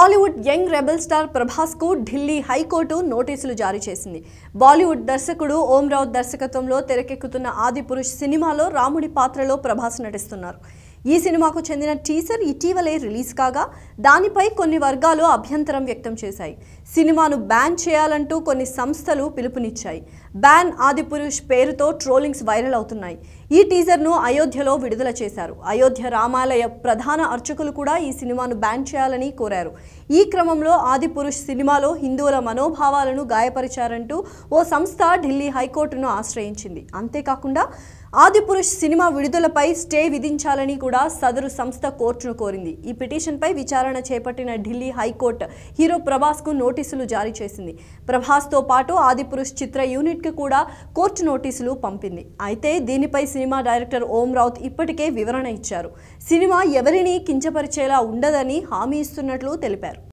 Tollywood young rebel star ప్రభాస్కు Delhi high court నోటీసులు జారీ చేసింది బాలీవుడ్ దర్శకుడు ఓం రావు దర్శకత్వంలో తెరకెక్కుతున్న ఆదిపురుష్ సినిమాలో రాముడి పాత్రలో ప్రభాస్ నటిస్తున్నారు ఈ సినిమాకు చెందిన టీజర్ ఇటీవలే రిలీజ్ కాగా దానిపై కొన్ని వర్గాలు అభ్యంతరం వ్యక్తం చేశాయి సినిమాను బ్యాన్ చేయాలంటూ కొన్ని సంస్థలు పిలుపునిచ్చాయి బ్యాన్ ఆదిపురుష్ పేరుతో ట్రోలింగ్స్ వైరల్ అవుతున్నాయి ఈ టీజర్ను అయోధ్యలో విడుదల చేశారు అయోధ్య రామాలయ ప్రధాన అర్చకులు కూడా ఈ సినిమాను బ్యాన్ చేయాలని కోరారు ఈ క్రమంలో ఆదిపురుష్ సినిమాలో హిందువుల మనోభావాలను గాయపరిచారంటూ ఓ సంస్థ ఢిల్లీ హైకోర్టును ఆశ్రయించింది అంతేకాకుండా ఆదిపురుష్ సినిమా విడుదలపై స్టే విధించాలని కూడా సదరు సంస్థ కోర్టును కోరింది ఈ పిటిషన్పై విచారణ చేపట్టిన ఢిల్లీ హైకోర్టు హీరో ప్రభాస్కు నోటీసులు జారీ చేసింది ప్రభాస్తో పాటు ఆదిపురుష్ చిత్ర యూనిట్కి కూడా కోర్టు నోటీసులు పంపింది అయితే దీనిపై సినిమా డైరెక్టర్ ఓం రావుత్ ఇప్పటికే వివరణ ఇచ్చారు సినిమా ఎవరిని కించపరిచేలా ఉండదని హామీ ఇస్తున్నట్లు తెలిపారు